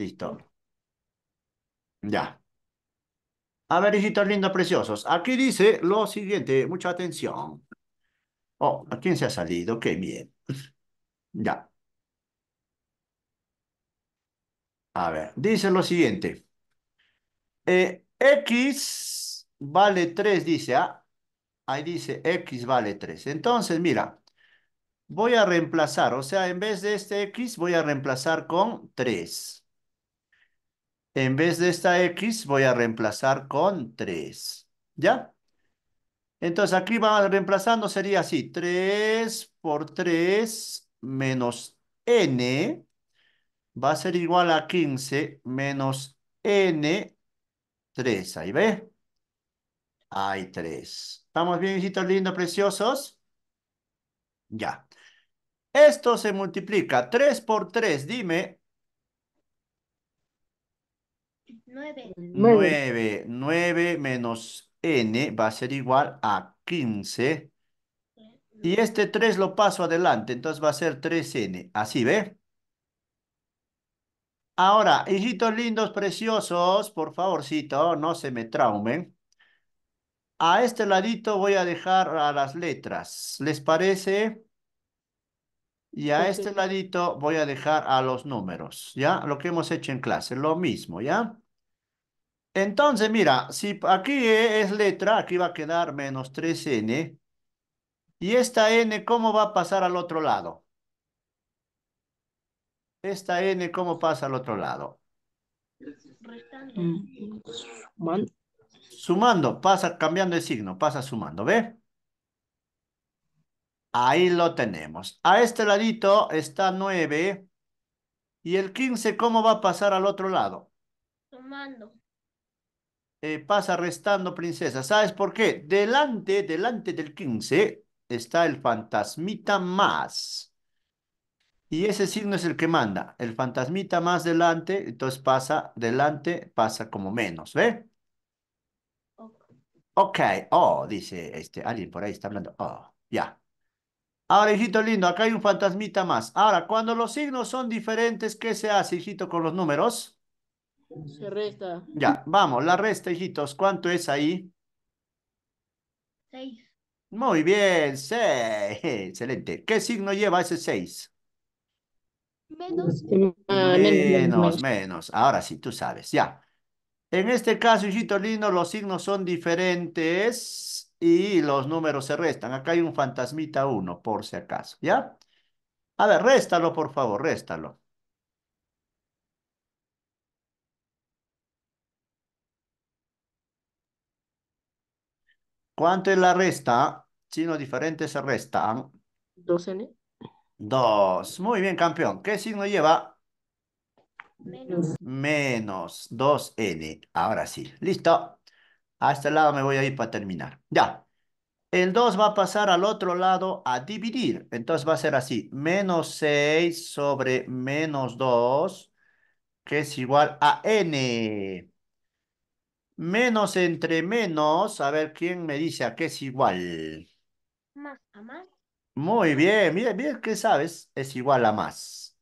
Listo. Ya. A ver, hijitos lindos, preciosos. Aquí dice lo siguiente, mucha atención. Oh, ¿a quién se ha salido? Qué bien. Ya. A ver, dice lo siguiente. Eh, X vale 3, dice, ¿ah? Ahí dice X vale 3. Entonces, mira, voy a reemplazar, o sea, en vez de este X, voy a reemplazar con 3. En vez de esta X voy a reemplazar con 3. ¿Ya? Entonces aquí vamos reemplazando, sería así. 3 por 3 menos N va a ser igual a 15 menos N 3. Ahí ve. Hay 3. ¿Estamos bien, hijitos lindos, preciosos? Ya. Esto se multiplica 3 por 3, dime, 9. 9. 9 menos n va a ser igual a 15. Y este 3 lo paso adelante, entonces va a ser 3n. Así, ¿ve? Ahora, hijitos lindos, preciosos, por favorcito, no se me traumen. A este ladito voy a dejar a las letras. ¿Les parece? Y a este ladito voy a dejar a los números, ¿ya? Lo que hemos hecho en clase, lo mismo, ¿ya? Entonces, mira, si aquí e es letra, aquí va a quedar menos 3n. Y esta n, ¿cómo va a pasar al otro lado? Esta n, ¿cómo pasa al otro lado? Mm. Sumando. Sumando, pasa cambiando de signo, pasa sumando, ¿ve? Ahí lo tenemos. A este ladito está 9. ¿Y el 15 cómo va a pasar al otro lado? Tomando. Eh, pasa restando, princesa. ¿Sabes por qué? Delante, delante del 15 está el fantasmita más. Y ese signo es el que manda. El fantasmita más delante, entonces pasa delante, pasa como menos, ¿ve? Ok, oh, dice este, alguien por ahí está hablando. Oh, ya. Ahora, hijito lindo, acá hay un fantasmita más. Ahora, cuando los signos son diferentes, ¿qué se hace, hijito, con los números? Se resta. Ya, vamos, la resta, hijitos. ¿Cuánto es ahí? Seis. Muy bien, seis. Excelente. ¿Qué signo lleva ese seis? Menos. Ah, menos, menos. Ahora sí, tú sabes, ya. En este caso, hijito lindo, los signos son diferentes y los números se restan. Acá hay un fantasmita 1, por si acaso, ¿ya? A ver, réstalo, por favor, réstalo. ¿Cuánto es la resta? Signos diferentes se restan. 2 N. 2. Muy bien, campeón. ¿Qué signo lleva? Menos. Menos 2N. Ahora sí. Listo. A este lado me voy a ir para terminar. Ya. El 2 va a pasar al otro lado a dividir. Entonces va a ser así. Menos 6 sobre menos 2, que es igual a n. Menos entre menos, a ver quién me dice a qué es igual. Más a más. Muy bien, mira, bien que sabes, es igual a más.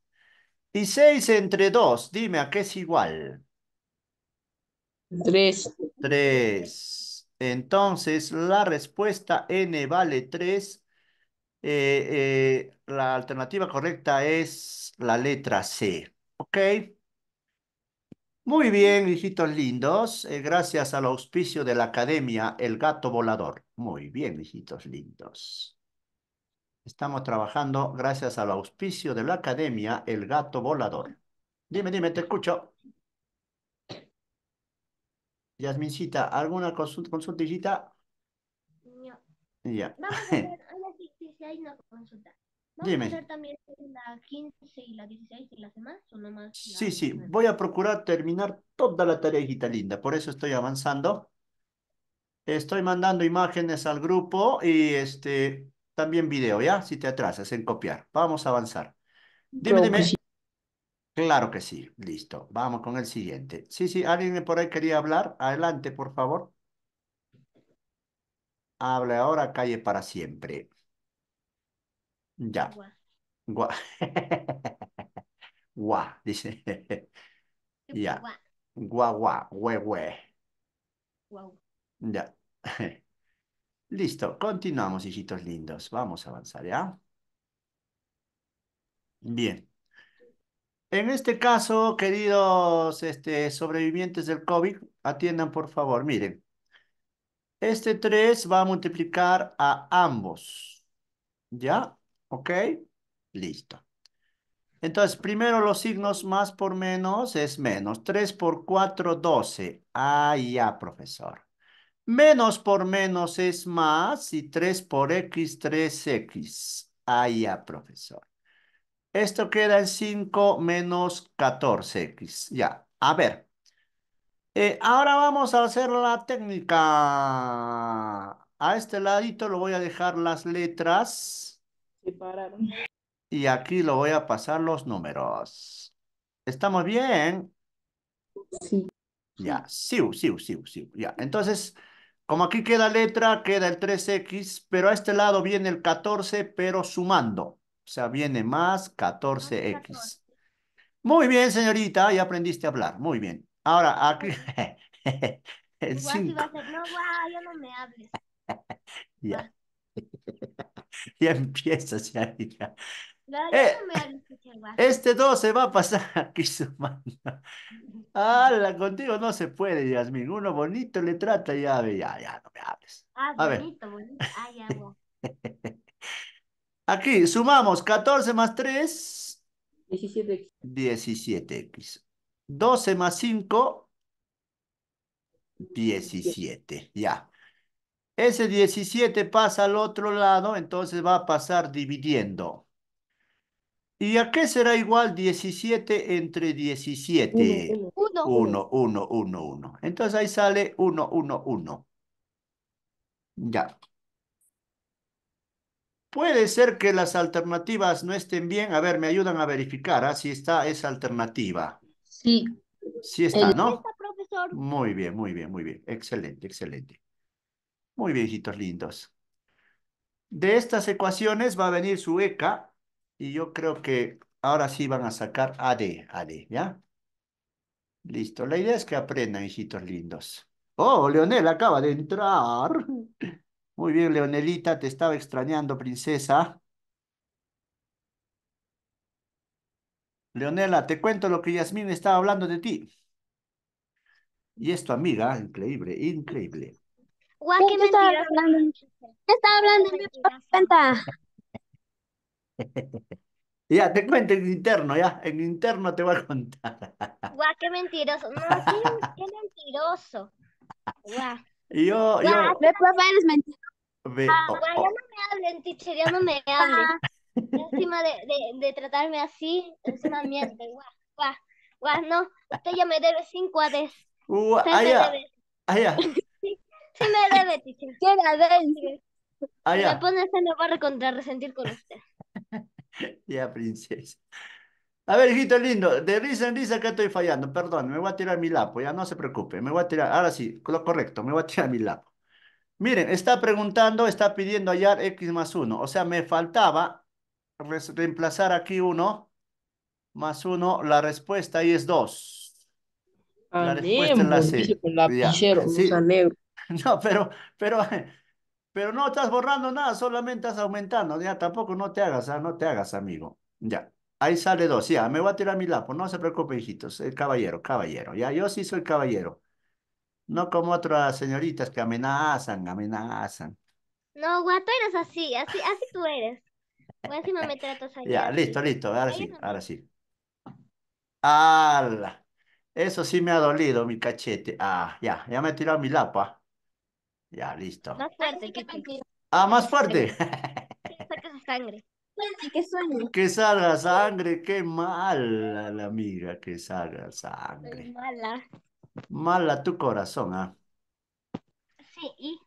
Y 6 entre 2, dime a qué es igual. 3. 3. Entonces, la respuesta N vale 3. Eh, eh, la alternativa correcta es la letra C. ¿Ok? Muy bien, hijitos lindos. Eh, gracias al auspicio de la Academia El Gato Volador. Muy bien, hijitos lindos. Estamos trabajando gracias al auspicio de la Academia El Gato Volador. Dime, dime, te escucho. Yasmincita, ¿alguna consulta? consultillita? No. Ya. Vamos a hacer hay 16 una consulta. Vamos a hacer también la 15 y la 16 y las demás, o nomás. Sí, sí, voy a procurar terminar toda la tarea, hijita linda, por eso estoy avanzando. Estoy mandando imágenes al grupo y este también video, ¿ya? Si te atrasas en copiar. Vamos a avanzar. Dime, dime. Pues Claro que sí, listo. Vamos con el siguiente. Sí, sí, alguien por ahí quería hablar. Adelante, por favor. Hable ahora, calle para siempre. Ya. Gua. Gua, dice. ya. Gua, gua, hue, hue. Ya. Listo, continuamos, hijitos lindos. Vamos a avanzar, ¿ya? Bien. En este caso, queridos este, sobrevivientes del COVID, atiendan por favor. Miren, este 3 va a multiplicar a ambos. ¿Ya? ¿Ok? Listo. Entonces, primero los signos más por menos es menos. 3 por 4, 12. Ah, ya, profesor. Menos por menos es más y 3 por x, 3x. Ah, ya, profesor. Esto queda el 5 menos 14x. Ya, a ver. Eh, ahora vamos a hacer la técnica. A este ladito lo voy a dejar las letras. Separaron. Y aquí lo voy a pasar los números. ¿Estamos bien? Sí. Ya, sí, sí, sí, sí. Ya, entonces... Como aquí queda letra, queda el 3x, pero a este lado viene el 14, pero sumando. O sea, viene más 14x. Muy bien, señorita, ya aprendiste a hablar. Muy bien. Ahora, aquí... El No, ya no me hables. ya. ya No, eh, no me este 2 se va a pasar aquí su mano. Hala, contigo no se puede, Yasmin. Uno bonito le trata, ya ya, ya, no me hables. Ah, a bonito, bonito. Ay, ah, ya, Aquí sumamos 14 más 3. 17x. 17x. 12 más 5. 17. Ya. Ese 17 pasa al otro lado, entonces va a pasar dividiendo. ¿Y a qué será igual 17 entre 17? 1, 1, 1, 1. Entonces ahí sale 1, 1, 1. Ya. Puede ser que las alternativas no estén bien. A ver, me ayudan a verificar ¿ah? si está esa alternativa. Sí. Sí está, ¿no? Muy bien, muy bien, muy bien. Excelente, excelente. Muy bien, hijitos lindos. De estas ecuaciones va a venir su ECA y yo creo que ahora sí van a sacar AD, AD, ¿ya? Listo. La idea es que aprendan, hijitos lindos. Oh, Leonel acaba de entrar. Muy bien, Leonelita, te estaba extrañando, princesa. Leonela, te cuento lo que Yasmín estaba hablando de ti. Y es tu amiga, increíble, increíble. Guau, qué ¿Qué estaba hablando? ¿Qué estaba hablando? Ya, te cuento en interno, ya. En interno te voy a contar. Guau, qué mentiroso. No, qué mentiroso. Guau. Y yo, ya, yo... después eres mentira. Ve, ah, Ya no me hablen, teacher, ya no me hablen. encima de, de, de, tratarme así, encima miente, guau, guau, guau, no, usted ya me debe cinco a Uh, usted allá, allá. Sí, me debe, teacher. Quiero ver. Allá. Me pone se no va a recontra resentir con usted. ya, princesa. A ver, hijito lindo, de risa en risa que estoy fallando, perdón, me voy a tirar mi lapo, ya no se preocupe, me voy a tirar, ahora sí, lo correcto, me voy a tirar mi lapo. Miren, está preguntando, está pidiendo hallar x más 1, o sea, me faltaba reemplazar aquí 1 más 1, la respuesta ahí es 2. La ah, respuesta en la C. No, pero, pero, pero no estás borrando nada, solamente estás aumentando, ya tampoco no te hagas, ah, no te hagas, amigo, ya. Ahí sale dos, ya, ah, me voy a tirar mi lapo, no se preocupe, hijitos, el caballero, caballero, ya, yo sí soy caballero. No como otras señoritas que amenazan, amenazan. No, guato, eres así, así, así tú eres. Pues ya, listo, listo, ahora sí, ahora sí. ¡Hala! Eso sí me ha dolido mi cachete. Ah, ya, ya me he tirado mi lapa. Ah. Ya, listo. Más fuerte, Ah, más fuerte. sangre que salga sangre, qué mala la amiga, que salga sangre. mala. Mala tu corazón, ¿ah? ¿eh? Sí.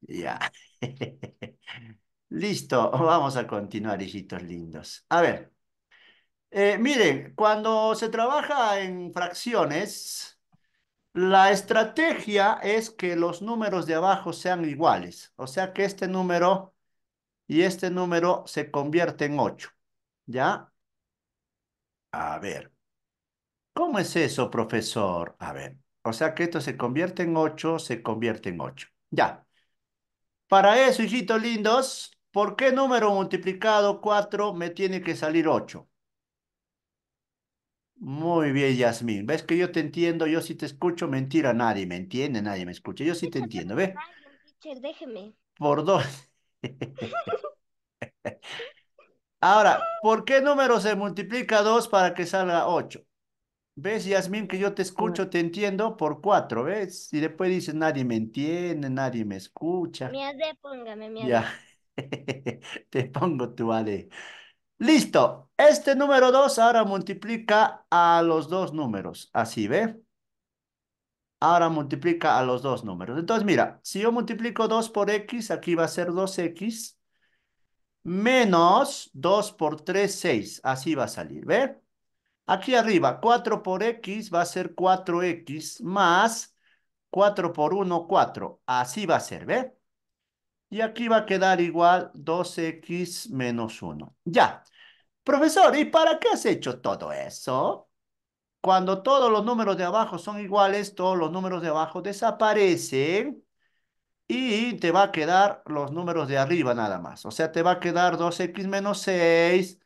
Ya. Listo, vamos a continuar, hijitos lindos. A ver, eh, miren, cuando se trabaja en fracciones, la estrategia es que los números de abajo sean iguales. O sea que este número y este número se convierte en 8. ¿Ya? A ver. ¿Cómo es eso, profesor? A ver. O sea que esto se convierte en 8, se convierte en 8. Ya. Para eso, hijitos lindos, ¿por qué número multiplicado 4 me tiene que salir 8? Muy bien, Yasmín. ¿Ves que yo te entiendo? Yo sí te escucho. Mentira, nadie me entiende, nadie me escucha. Yo sí te entiendo, ¿ves? Por dos. Ahora, ¿por qué número se multiplica 2 para que salga 8? ¿Ves, Yasmín, que yo te escucho, te entiendo por 4, ¿ves? Y después dices, nadie me entiende, nadie me escucha. AD, póngame, miade. Ya. te pongo tu Ale. Listo. Este número 2 ahora multiplica a los dos números. Así, ¿ve? Ahora multiplica a los dos números. Entonces, mira, si yo multiplico 2 por x, aquí va a ser 2x menos 2 por 3, 6. Así va a salir, ¿ver? Aquí arriba, 4 por x va a ser 4x más 4 por 1, 4. Así va a ser, ¿ver? Y aquí va a quedar igual 2x menos 1. Ya. Profesor, ¿y para qué has hecho todo eso? Cuando todos los números de abajo son iguales, todos los números de abajo desaparecen y te va a quedar los números de arriba nada más. O sea, te va a quedar 2x menos 6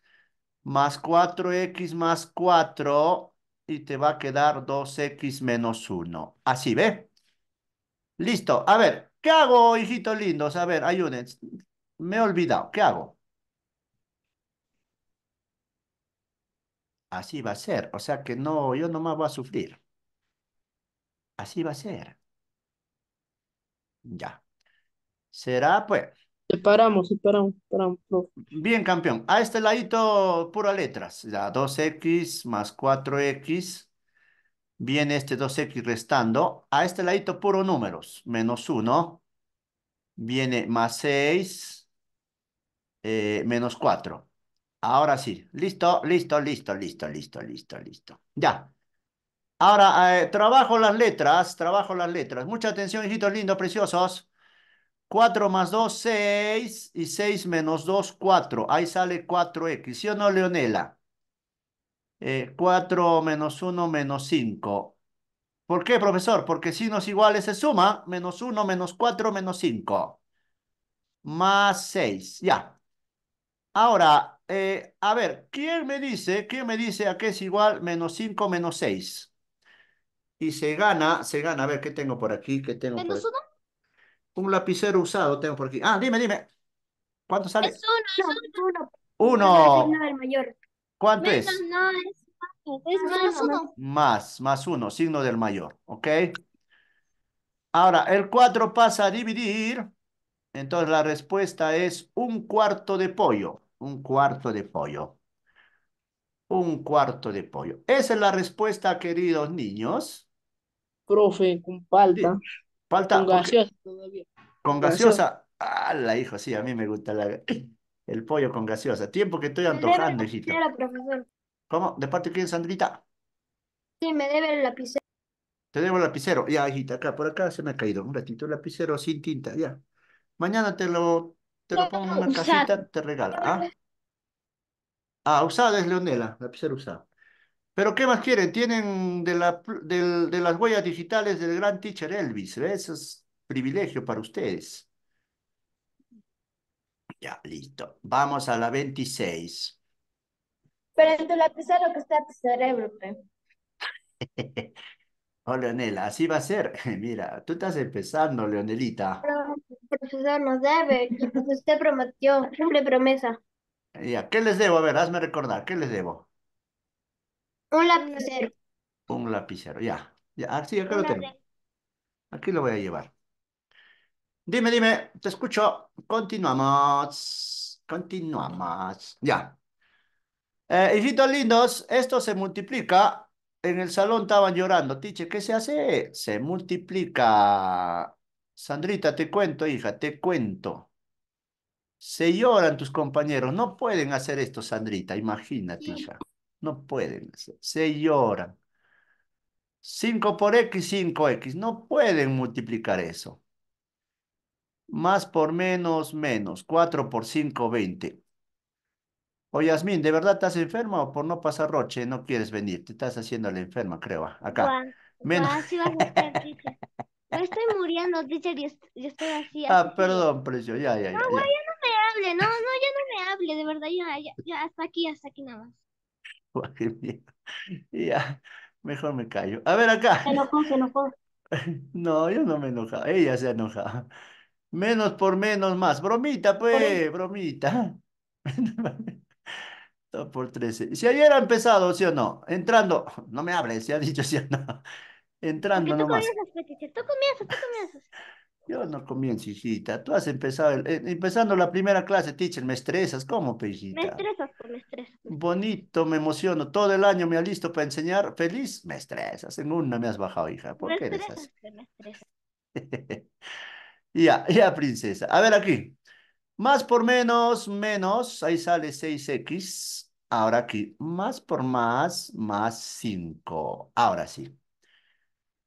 más 4x más 4 y te va a quedar 2x menos 1. Así, ¿ve? Listo. A ver, ¿qué hago, hijitos lindos? A ver, ayúdense. Me he olvidado. ¿Qué hago? así va a ser. O sea que no, yo nomás voy a sufrir. Así va a ser. Ya. Será pues. Separamos, separamos, separamos. Bien, campeón. A este ladito, pura letras. Ya, 2x más 4x. Viene este 2x restando. A este ladito, puro números. Menos 1. Viene más 6. Eh, menos 4. Ahora sí, listo, listo, listo, listo, listo, listo, listo. Ya. Ahora, eh, trabajo las letras, trabajo las letras. Mucha atención, hijitos lindos, preciosos. 4 más 2, 6. Y 6 menos 2, 4. Ahí sale 4x. ¿Sí o no, Leonela? 4 eh, menos 1 menos 5. ¿Por qué, profesor? Porque signos iguales se suma. Menos 1 menos 4 menos 5. Más 6. Ya. Ahora, eh, a ver, ¿quién me dice, quién me dice a qué es igual menos 5 menos 6? Y se gana, se gana, a ver, ¿qué tengo por aquí? ¿Qué tengo ¿Menos por Un lapicero usado tengo por aquí. Ah, dime, dime. ¿Cuánto sale? Es uno, es uno. Uno. ¿Cuánto es? es, más, 1, Más, más uno, signo del mayor, ¿ok? Ahora, el 4 pasa a dividir. Entonces la respuesta es un cuarto de pollo un cuarto de pollo. Un cuarto de pollo. Esa es la respuesta, queridos niños. Profe, con palta. Con gaseosa todavía. Con gaseosa. Ah, la hijo, sí, a mí me gusta el pollo con gaseosa. Tiempo que estoy antojando, hijita ¿Cómo? ¿De parte de quién, Sandrita? Sí, me debe el lapicero. Te debo el lapicero. Ya, hijita, acá, por acá se me ha caído un ratito el lapicero sin tinta, ya. Mañana te lo, te lo pongo en una casita, te regala. ¿ah? ah, usada es Leonela, lapicero usada Pero ¿qué más quieren? Tienen de, la, de, las huellas digitales del gran teacher Elvis, ¿ves? es privilegio para ustedes. Ya, listo. Vamos a la 26. Pero en tu lapicero que está tu cerebro, Oh, Leonela, así va a ser. Mira, tú estás empezando, Leonelita. profesor, no debe. Usted prometió, cumple promesa. Ya, ¿qué les debo? A ver, hazme recordar, ¿qué les debo? Un lapicero. Un lapicero, ya. ya ah, Aquí lo voy a llevar. Dime, dime, te escucho. Continuamos. Continuamos. Ya. Eh, hijitos lindos, esto se multiplica en el salón estaban llorando, tiche, ¿qué se hace? Se multiplica. Sandrita, te cuento, hija, te cuento. Se lloran tus compañeros, no pueden hacer esto, Sandrita, imagínate, hija. No pueden hacer, se lloran. 5 por x, 5x, no pueden multiplicar eso. Más por menos, menos. 4 por 5, 20. O Yasmín, ¿de verdad estás enferma o por no pasar roche no quieres venir? Te estás haciendo la enferma, creo, ah, acá. No, vas a estar, Me estoy muriendo, teacher, yo, estoy así. Ah, perdón, precio, ya, ya, No, ya. no me hable, no, no, ya no me hable, de verdad, ya, ya, hasta aquí, hasta aquí nada más. Ya, mejor me callo. A ver acá. Se enojó, se enojó. No, yo no me enojaba, ella se enojaba. Menos por menos más. Bromita, pues, bromita. por 13. Si ayer ha empezado, ¿sí o no? Entrando, no me hables, se ha dicho, ¿sí o no? Entrando tú comienzas, tú comienzas. Yo no comienzo, hijita. Tú has empezado, eh, empezando la primera clase, teacher, me estresas. ¿Cómo, pejita? Me estresas, por pues, me estresas. Bonito, me emociono. Todo el año me alisto para enseñar. Feliz, me estresas. En una me has bajado, hija. ¿Por qué eres Me estresas. ya, ya, princesa. A ver aquí. Más por menos, menos, ahí sale 6x. Ahora aquí, más por más, más 5. Ahora sí.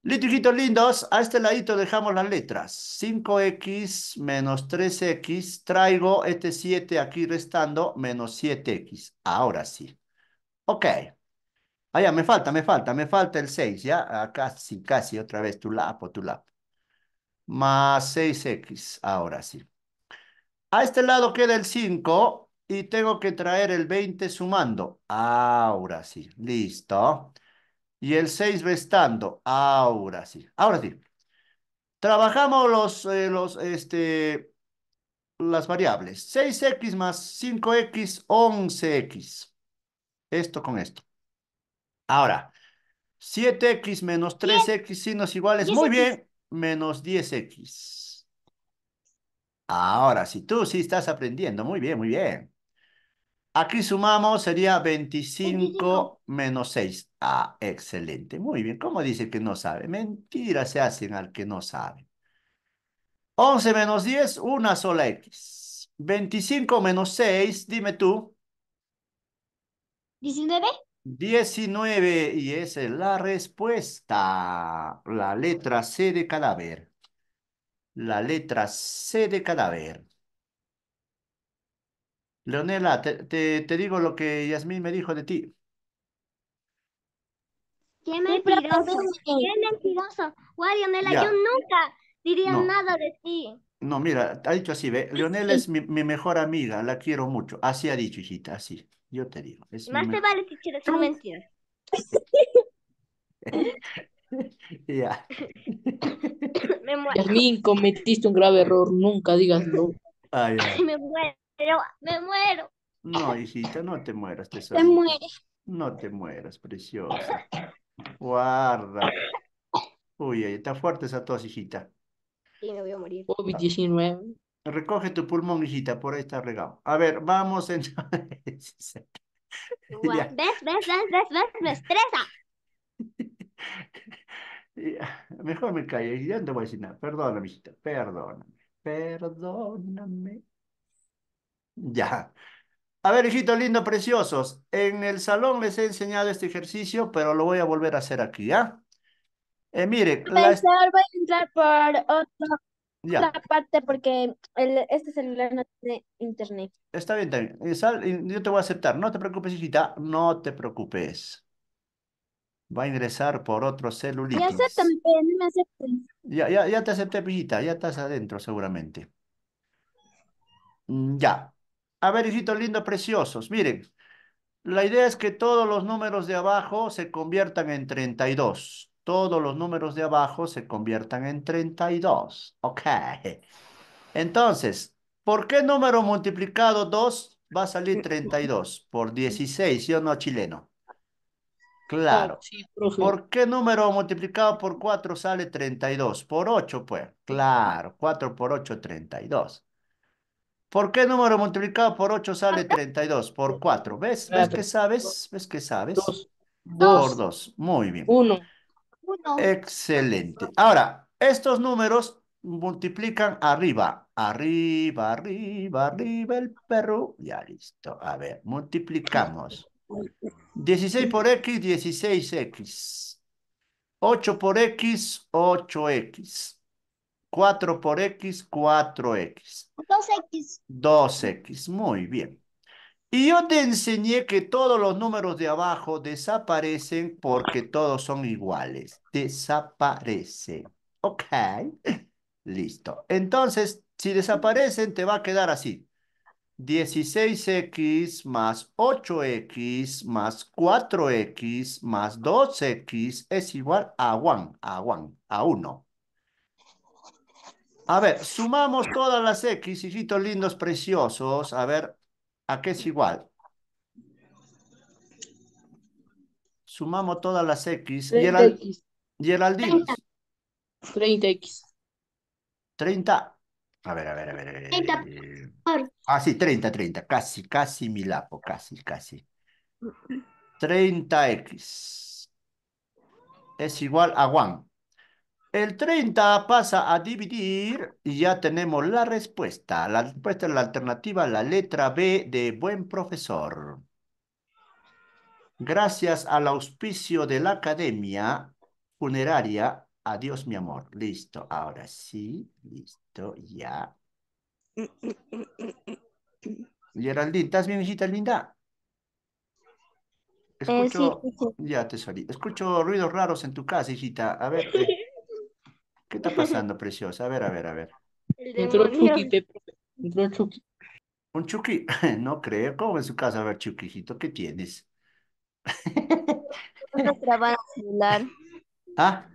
Litujitos lindos, a este ladito dejamos las letras. 5x menos 3x, traigo este 7 aquí restando, menos 7x. Ahora sí. Ok. Allá, ah, me falta, me falta, me falta el 6, ¿ya? Ah, casi, casi, otra vez, tu lapo, tu lapo. Más 6x, ahora sí. A este lado queda el 5 y tengo que traer el 20 sumando. Ahora sí, listo. Y el 6 restando. Ahora sí, ahora sí. Trabajamos los, eh, los, este, las variables. 6x más 5x, 11x. Esto con esto. Ahora, 7x menos 3x signos iguales. Muy bien, menos 10x. Ahora, si tú sí estás aprendiendo, muy bien, muy bien. Aquí sumamos, sería 25 menos 6. Ah, excelente. Muy bien. ¿Cómo dice que no sabe? Mentiras se hacen al que no sabe. 11 menos 10, una sola X. 25 menos 6, dime tú. 19. 19 y esa es la respuesta. La letra C de cadáver la letra C de cadáver. Leonela, te, digo lo que Yasmín me dijo de ti. ¡Qué mentiroso! ¡Qué mentiroso! Guau, Leonela, yo nunca diría nada de ti. No, mira, ha dicho así, ve. Leonela es mi, mejor amiga, la quiero mucho. Así ha dicho, hijita, así. Yo te digo. Más te vale, quieras es mentira. Ya. Me muero. Yasmín, cometiste un grave error. Nunca digas no. Ay. Me muero, me muero. No, hijita, no te mueras, tesoro. Te mueres. No te mueras, preciosa. Guarda. Uy, está fuerte esa tos, hijita. Sí, me voy a morir. COVID-19. Recoge tu pulmón, hijita, por ahí está regado. A ver, vamos entonces. ¿Ves, ves, ves, ves, ves? Me estresa. Ah, mejor me callo, ya no te voy a decir nada. Perdóname, hijita, perdóname, perdóname. Ya. A ver, hijitos lindos, preciosos. En el salón les he enseñado este ejercicio, pero lo voy a volver a hacer aquí, ¿ah? ¿eh? mire, voy a entrar por otra parte porque este celular no tiene internet. Está bien, está bien. Yo te voy a aceptar. No te preocupes, hijita, no te preocupes va a ingresar por otro celular. Ya no me Ya, te acepté, pijita, ya estás adentro seguramente. Mm, ya. A ver, hijitos lindos, preciosos, miren. La idea es que todos los números de abajo se conviertan en 32. Todos los números de abajo se conviertan en 32. Ok. Entonces, ¿por qué número multiplicado 2 va a salir 32? Por 16, yo no, chileno? Claro. ¿Por qué número multiplicado por 4 sale 32? Por 8, pues. Claro, 4 por 8, 32. ¿Por qué número multiplicado por 8 sale 32? Por 4. ¿Ves? ¿Ves que sabes? ¿Ves que sabes? 2. Por 2. Muy bien. 1. Excelente. Ahora, estos números multiplican arriba. Arriba, arriba, arriba el perro. Ya listo. A ver, multiplicamos. 16 por X, 16X. 8 por X, 8X. 4 por X, 4X. 2X. 2X, muy bien. Y yo te enseñé que todos los números de abajo desaparecen porque todos son iguales. Desaparecen. Ok, listo. Entonces, si desaparecen, te va a quedar así. 16x más 8x más 4x más 2x es igual a 1, a 1, a 1. A ver, sumamos todas las x, hijitos lindos, preciosos. A ver, ¿a qué es igual? Sumamos todas las x. Y el Geraldine. 30x. 30. A ver, a ver, a ver. 30. Ah, sí, 30, 30, casi, casi Milapo, casi, casi. 30x es igual a 1. El 30 pasa a dividir y ya tenemos la respuesta. La respuesta es la alternativa, la letra B de buen profesor. Gracias al auspicio de la academia funeraria. Adiós, mi amor. Listo, ahora sí, listo, ya. Geraldine, ¿estás bien, hijita linda? Eh, escucho, sí, sí. ya escucho ruidos raros en tu casa, hijita. A ver, eh, ¿qué está pasando, preciosa? A ver, a ver, a ver. Entró Chucky, ¿Un Chucky? No creo. ¿Cómo en su casa? A ver, Chucky, hijito, ¿qué tienes? Se me está trabando el celular. ¿Ah?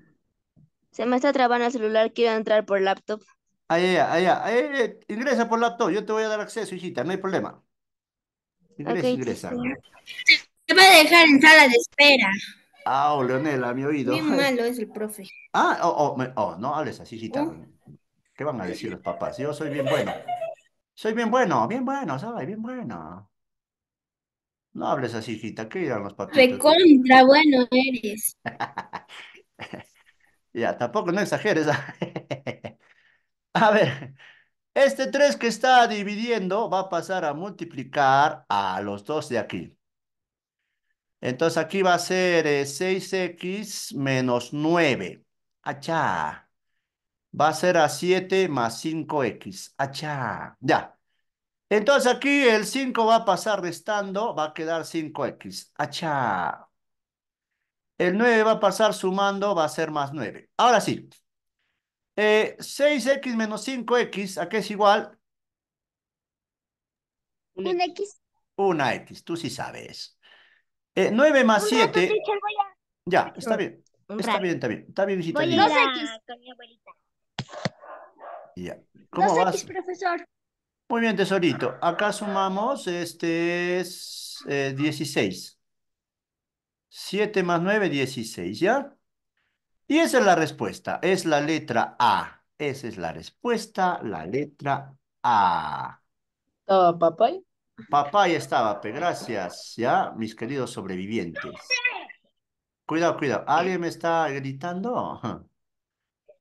Se me está trabando el celular, quiero entrar por laptop. Ahí, ahí, ahí, eh, ingresa por la laptop, yo te voy a dar acceso, hijita, no hay problema. Ingresa, ingresa. Te va a dejar en sala de espera. Ah, oh, Leonela, mi oído. Bien malo es el profe. Ah, oh, oh, oh no hables así, hijita. ¿Qué van a decir los papás? Yo soy bien bueno. Soy bien bueno, bien bueno, ¿sabes? bien bueno. No hables así, hijita. ¿Qué dirán los papitos? Recontra bueno eres. Ya, tampoco no exageres. A ver, este 3 que está dividiendo va a pasar a multiplicar a los dos de aquí. Entonces aquí va a ser 6x eh, menos 9. Achá. Va a ser a 7 más 5x. Achá. Ya. Entonces aquí el 5 va a pasar restando, va a quedar 5x. Achá. El 9 va a pasar sumando, va a ser más 9. Ahora sí. 6x eh, menos 5x, ¿a qué es igual? 1 x. 1 x, tú sí sabes. 9 eh, más 7. Ya, está bien. Está bien, está bien. Está bien, visita. Ya. ¿Cómo vas? profesor. Muy bien, tesorito. Acá sumamos, este es 16. Eh, 7 más 9, 16, ¿ya? Y esa es la respuesta, es la letra A. Esa es la respuesta, la letra A. Papá. Papá ya estaba, gracias, ya, mis queridos sobrevivientes. Cuidado, cuidado. ¿Alguien me está gritando?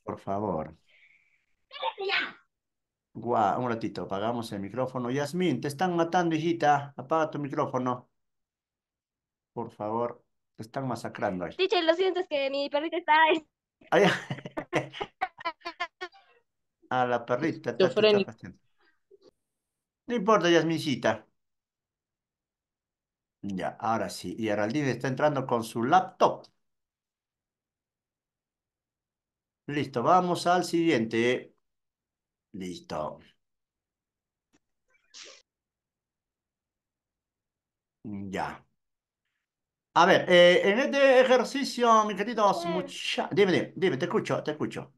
Por favor. Guau, un ratito, apagamos el micrófono. Yasmín, te están matando, hijita. Apaga tu micrófono. Por favor. Te están masacrando ahí. Tiche, lo siento, es que mi perrita está ahí. a la perrita. No importa, no importa, cita. Ya, ahora sí. Y Araldine está entrando con su laptop. Listo, vamos al siguiente. Listo. Ya. A ver, eh, en este ejercicio, mis queridos mucha. dime, dime, te escucho, te escucho.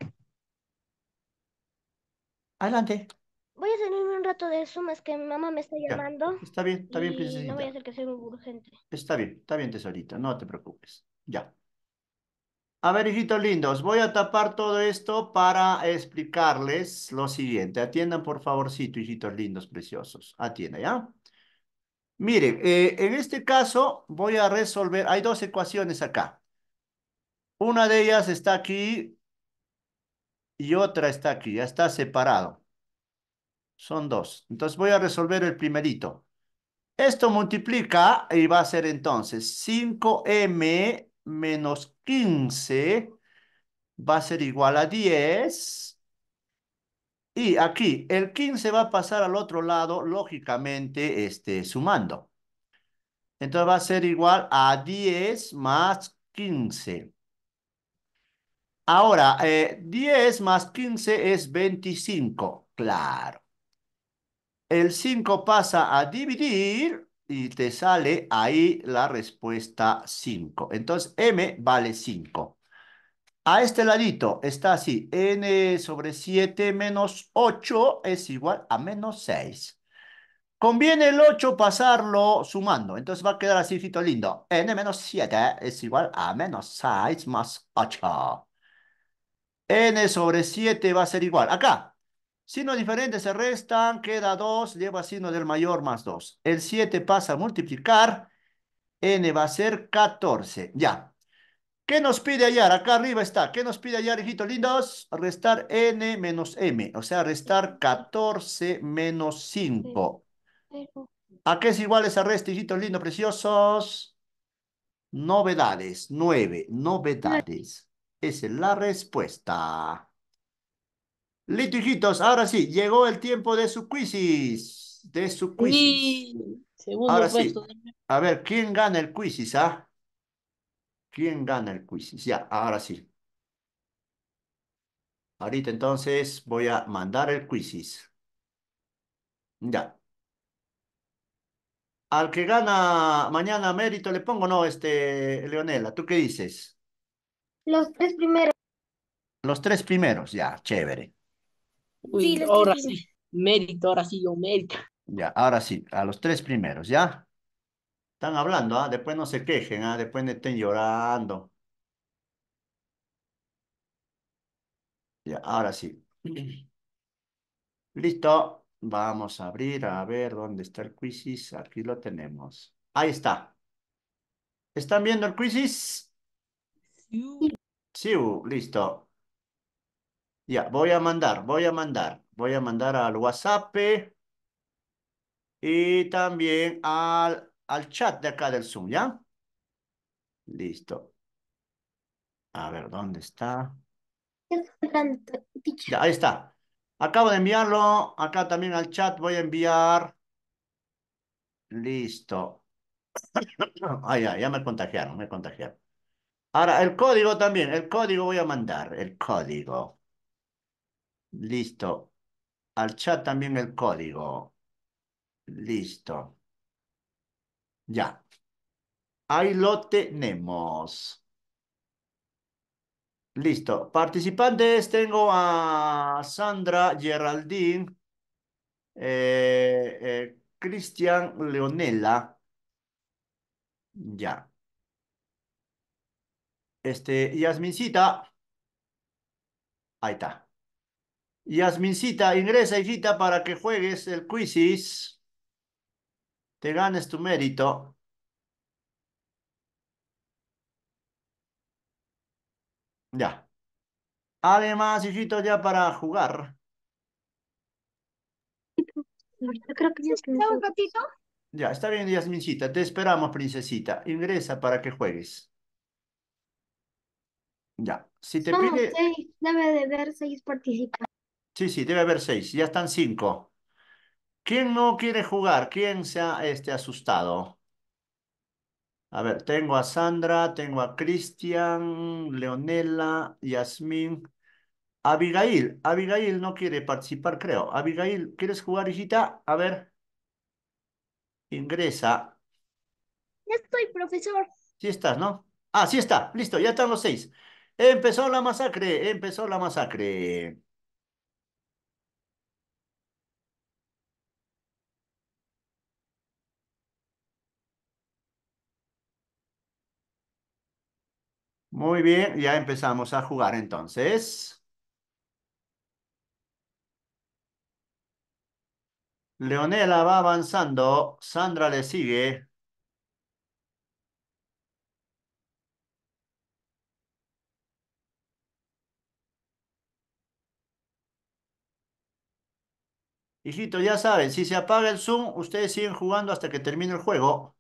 Adelante. Voy a salirme un rato de eso, más que mi mamá me está llamando. Está bien, está bien, princesita. No voy a hacer que sea urgente. Está bien, está bien, tesorito, no te preocupes. Ya. A ver, hijitos lindos, voy a tapar todo esto para explicarles lo siguiente. Atiendan, por favorcito, hijitos lindos, preciosos. Atienda, ¿ya? Miren, eh, en este caso voy a resolver, hay dos ecuaciones acá. Una de ellas está aquí y otra está aquí, ya está separado. Son dos. Entonces voy a resolver el primerito. Esto multiplica y va a ser entonces 5m menos 15 va a ser igual a 10 y aquí el 15 va a pasar al otro lado, lógicamente, este, sumando. Entonces va a ser igual a 10 más 15. Ahora, 10 eh, más 15 es 25, claro. El 5 pasa a dividir y te sale ahí la respuesta 5. Entonces, M vale 5. A este ladito está así, n sobre 7 menos 8 es igual a menos 6. Conviene el 8 pasarlo sumando, entonces va a quedar así, lindo. n menos 7 es igual a menos 6 más 8. n sobre 7 va a ser igual, acá, signos diferentes se restan, queda 2, lleva signo del mayor más 2. El 7 pasa a multiplicar, n va a ser 14, ya. ¿Qué nos pide hallar? Acá arriba está. ¿Qué nos pide hallar, hijitos lindos? Restar n menos m. O sea, restar 14 menos 5. ¿A qué es igual esa resta, hijitos lindos, preciosos? Novedades. Nueve. Novedades. Esa es la respuesta. Listo, hijitos. Ahora sí, llegó el tiempo de su quizis, De su quizis. Segundo Ahora Sí. A ver, ¿quién gana el quizis, ah? ¿Quién gana el quiz? Ya, ahora sí. Ahorita entonces voy a mandar el quiz. Ya. Al que gana mañana mérito le pongo, no, este, Leonela, ¿tú qué dices? Los tres primeros. Los tres primeros, ya, chévere. sí, ahora sí, mérito, ahora sí, yo mérito. Ya, ahora sí, a los tres primeros, ¿ya? Están hablando, ¿ah? Después no se quejen, ¿ah? Después no estén llorando. Ya, ahora sí. Listo. Vamos a abrir, a ver dónde está el quizis Aquí lo tenemos. Ahí está. ¿Están viendo el quizis Sí. Sí, listo. Ya, voy a mandar, voy a mandar. Voy a mandar al WhatsApp y también al al chat de acá del Zoom, ¿ya? Listo. A ver, ¿dónde está? ahí está. Acabo de enviarlo. Acá también al chat voy a enviar. Listo. ya, ya me contagiaron, me contagiaron. Ahora, el código también. El código voy a mandar. El código. Listo. Al chat también el código. Listo. Ya. Ahí lo tenemos. Listo. Participantes, tengo a Sandra Geraldine, eh, eh, Cristian Leonela. Ya. Este, Yasmincita. Ahí está. Yasmincita, ingresa, hijita, para que juegues el quizis te ganes tu mérito. Ya. Además, hijito, ya para jugar. Ya, está bien, Yasmincita. Te esperamos, princesita. Ingresa para que juegues. Ya. Si te ah, pide... Debe de haber seis participantes. Sí, sí, debe haber seis. Ya están cinco. ¿Quién no quiere jugar? ¿Quién se ha este, asustado? A ver, tengo a Sandra, tengo a Cristian, Leonela, Yasmín. Abigail, Abigail no quiere participar, creo. Abigail, ¿quieres jugar, hijita? A ver. Ingresa. Ya estoy, profesor. Sí estás, ¿no? Ah, sí está. Listo, ya están los seis. Empezó la masacre, empezó la masacre. Muy bien, ya empezamos a jugar entonces. Leonela va avanzando, Sandra le sigue. Hijito, ya saben, si se apaga el Zoom, ustedes siguen jugando hasta que termine el juego.